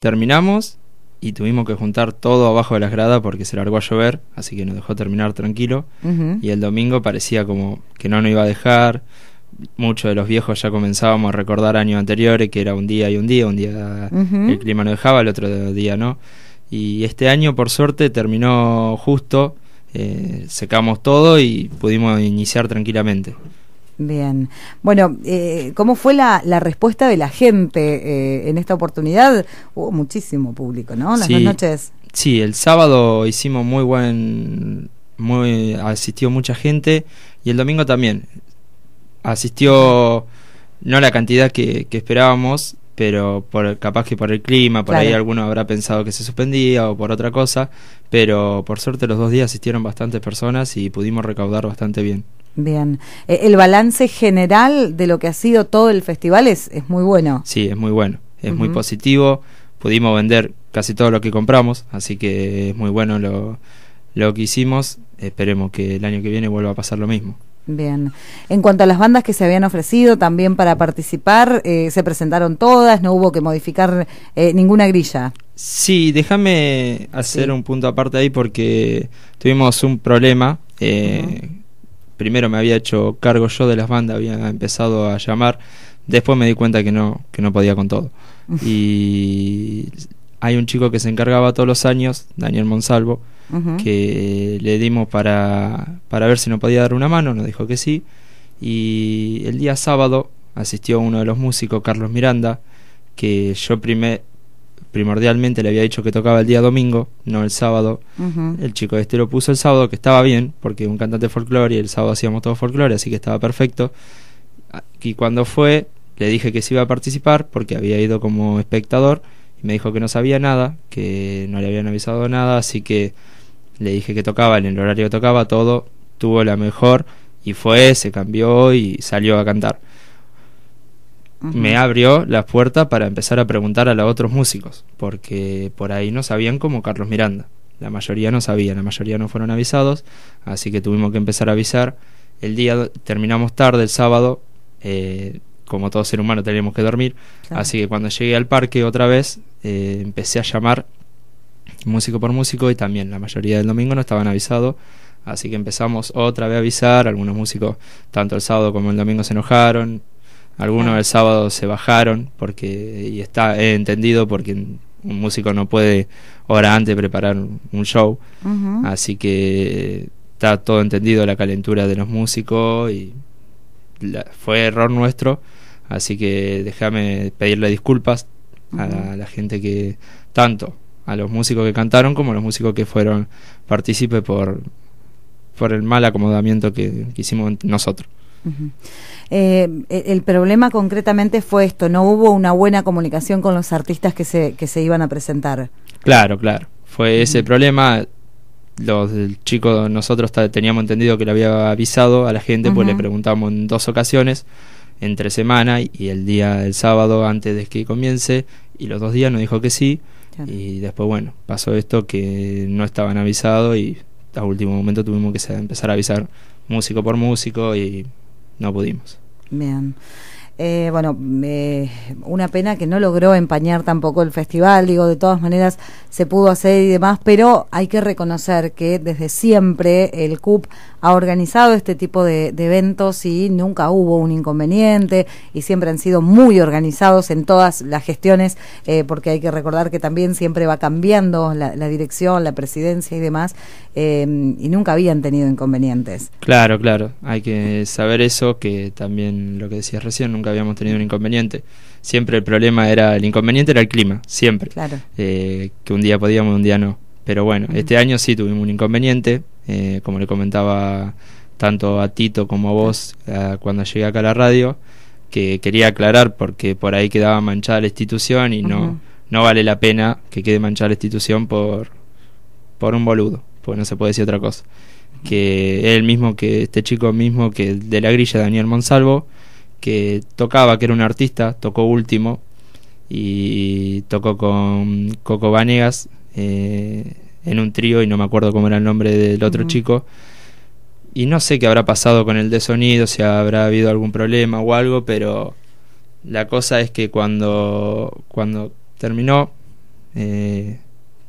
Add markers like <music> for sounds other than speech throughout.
Terminamos y tuvimos que juntar todo abajo de las gradas porque se largó a llover, así que nos dejó terminar tranquilo. Y el domingo parecía como que no nos iba a dejar. Muchos de los viejos ya comenzábamos a recordar años anteriores que era un día y un día, un día el clima no dejaba, el otro día no. Y este año, por suerte, terminó justo, eh, secamos todo y pudimos iniciar tranquilamente. Bien. Bueno, eh, ¿cómo fue la, la, respuesta de la gente eh, en esta oportunidad? Hubo muchísimo público, ¿no? Las dos noches. Sí, el sábado hicimos muy buen. Muy, asistió mucha gente y el domingo también. Asistió no la cantidad que, que esperábamos, pero por, capaz que por el clima, por ahí alguno habrá pensado que se suspendía o por otra cosa, pero por suerte los dos días asistieron bastantes personas y pudimos recaudar bastante bien. Bien, eh, el balance general de lo que ha sido todo el festival es, es muy bueno. Sí, es muy bueno, es muy positivo, pudimos vender casi todo lo que compramos, así que es muy bueno lo que hicimos, esperemos que el año que viene vuelva a pasar lo mismo. Bien. En cuanto a las bandas que se habían ofrecido también para participar, eh, se presentaron todas, no hubo que modificar eh, ninguna grilla. Sí, déjame hacer un punto aparte ahí porque tuvimos un problema. Eh, primero me había hecho cargo yo de las bandas, había empezado a llamar. Después me di cuenta que no, que no podía con todo. Y hay un chico que se encargaba todos los años, Daniel Monsalvo, que le dimos para, ver si nos podía dar una mano, nos dijo que sí. Y el día sábado asistió uno de los músicos, Carlos Miranda, que yo primordialmente le había dicho que tocaba el día domingo, no el sábado. El chico este lo puso el sábado, que estaba bien, porque un cantante folclore y el sábado hacíamos todo folclore, así que estaba perfecto. Ah, y cuando fue, le dije que se iba a participar, porque había ido como espectador me dijo que no sabía nada, que no le habían avisado nada, así que le dije que tocaba, en el horario que tocaba, todo, tuvo la mejor y fue, se cambió y salió a cantar. Me abrió la puerta para empezar a preguntar a los otros músicos, porque por ahí no sabían como Carlos Miranda. La mayoría no sabían, la mayoría no fueron avisados, así que tuvimos que empezar a avisar. El día terminamos tarde, el sábado, eh, como todo ser humano tenemos que dormir. Así que cuando llegué al parque otra vez, eh, empecé a llamar músico por músico y también la mayoría del domingo no estaban avisados. Así que empezamos otra vez a avisar. Algunos músicos, tanto el sábado como el domingo, se enojaron. Algunos el sábado se bajaron porque y está entendido porque un músico no puede hora antes preparar un show. Así que eh, está todo entendido la calentura de los músicos y fue error nuestro, así que déjame pedirle disculpas a, la, gente que, tanto a los músicos que cantaron como a los músicos que fueron partícipes por, por el mal acomodamiento que, hicimos nosotros. Eh, e-, el problema concretamente fue esto, no hubo una buena comunicación con los artistas que se, que se iban a presentar. Claro, claro, fue ese problema los chicos, nosotros teníamos entendido que le había avisado a la gente, pues le preguntamos en dos ocasiones, entre semana y el día del sábado antes de que comience, y los dos días nos dijo que sí, y después, bueno, pasó esto que no estaban avisados y a último momento tuvimos que empezar a avisar músico por músico y no pudimos. Bien. Eh, bueno, una pena que no logró empañar tampoco el festival, digo, de todas maneras se pudo hacer y demás, pero hay que reconocer que desde siempre el CUP ha organizado este tipo de, eventos y nunca hubo un inconveniente y siempre han sido muy organizados en todas las gestiones, eh, porque hay que recordar que también siempre va cambiando la, dirección, la presidencia y demás, eh, y nunca habían tenido inconvenientes. Claro, claro, hay que saber eso, que también lo que decías recién, nunca habíamos tenido un inconveniente. Siempre el problema era, el inconveniente era el clima, siempre. Claro. Eh, que un día podíamos, un día no. Pero bueno, este año sí tuvimos un inconveniente, eh, como le comentaba tanto a Tito como a vos eh, cuando llegué acá a la radio, que quería aclarar porque por ahí quedaba manchada la institución y no, no vale la pena que quede manchada la institución por, por un boludo, porque no se puede decir otra cosa. Que el mismo, que este chico mismo, que de la grilla Daniel Monsalvo, que tocaba, que era un artista, tocó último y tocó con Coco Vanegas. Eh, en un trío y no me acuerdo cómo era el nombre del otro chico. Y no sé qué habrá pasado con el de sonido, si habrá habido algún problema o algo, pero la cosa es que cuando, cuando terminó, eh,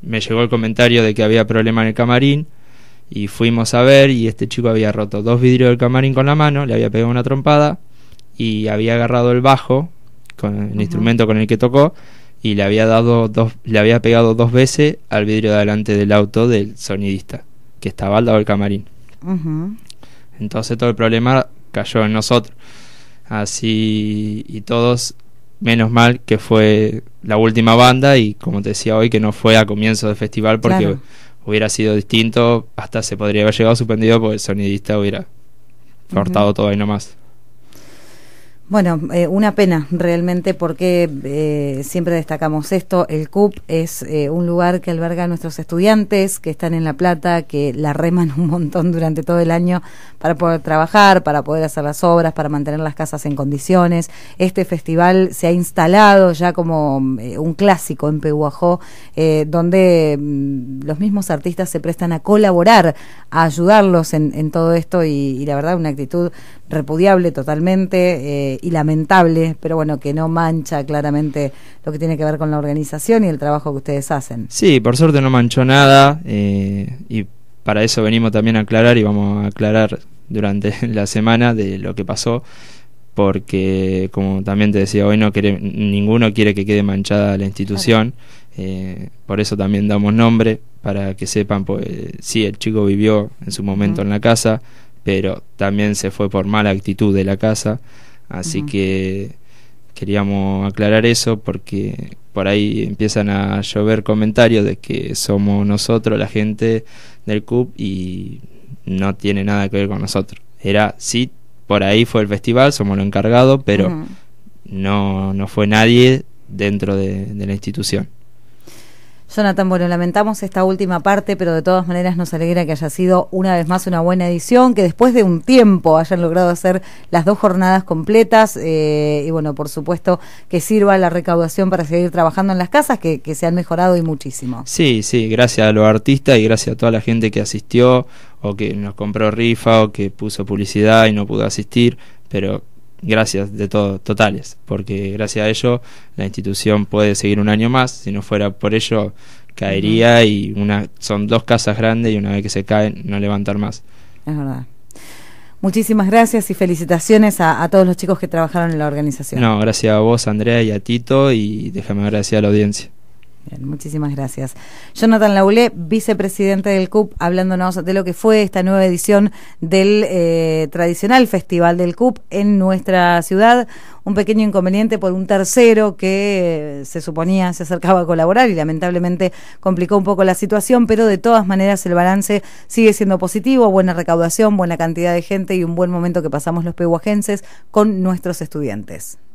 me llegó el comentario de que había problema en el camarín y fuimos a ver y este chico había roto dos vidrios del camarín con la mano, le había pegado una trompada y había agarrado el bajo, con el instrumento con el que tocó, y le había, dado dos, le había pegado dos veces al vidrio de del auto del sonidista, que estaba al lado del camarín. Entonces todo el problema cayó en nosotros. Así y todos, menos mal que fue la última banda y como te decía hoy, que no fue a comienzo del festival porque hubiera sido distinto, hasta se podría haber llegado suspendido porque el sonidista hubiera cortado todo ahí nomás. Bueno, eh, una pena realmente porque eh, siempre destacamos esto, el CUP es eh, un lugar que alberga a nuestros estudiantes que están en La Plata, que la reman <laughs> un montón durante todo el año para poder trabajar, para poder hacer las obras, para mantener las casas en condiciones. Este festival se ha instalado ya como un clásico en Pehuajó, donde mm, los mismos artistas se prestan a colaborar, a ayudarlos en, todo esto y la verdad una actitud repudiable totalmente eh, y lamentable, pero bueno, que no mancha claramente lo que tiene que ver con la organización y el trabajo que ustedes hacen. Sí, por suerte no manchó nada eh, y para eso venimos también a aclarar y vamos a aclarar durante <laughs> la semana de lo que pasó porque como también te decía hoy no ninguno quiere que quede manchada la institución eh, por eso también damos nombre para que sepan pues, sí el chico vivió en su momento en la casa pero también se fue por mala actitud de la casa, así que queríamos aclarar eso porque por ahí empiezan a llover comentarios de que somos nosotros la gente del CUP y no tiene nada que ver con nosotros. Era, sí, por ahí fue el festival, somos lo encargado pero no, no fue nadie dentro de la institución. Jonathan, bueno, lamentamos esta última parte, pero de todas maneras nos alegra que haya sido una vez más una buena edición, que después de un tiempo hayan logrado hacer las dos jornadas completas eh, y bueno, por supuesto que sirva la recaudación para seguir trabajando en las casas, que, que se han mejorado y muchísimo. Sí, sí, gracias a los artistas y gracias a toda la gente que asistió o que nos compró rifa o que puso publicidad y no pudo asistir, pero gracias de todo totales, porque gracias a ello la institución puede seguir un año más, si no fuera por ello caería y una son dos casas grandes y una vez que se caen no levantar más. Es verdad. Muchísimas gracias y felicitaciones a, a todos los chicos que trabajaron en la organización. No, gracias a vos, Andrea, y a Tito, y déjame agradecer a la audiencia. Bien, muchísimas gracias. Jonathan Laulé, vicepresidente del CUP, hablándonos de lo que fue esta nueva edición del eh, tradicional Festival del CUP en nuestra ciudad. Un pequeño inconveniente por un tercero que eh, se suponía se acercaba a colaborar y lamentablemente complicó un poco la situación, pero de todas maneras el balance sigue siendo positivo, buena recaudación, buena cantidad de gente y un buen momento que pasamos los pehuajenses con nuestros estudiantes.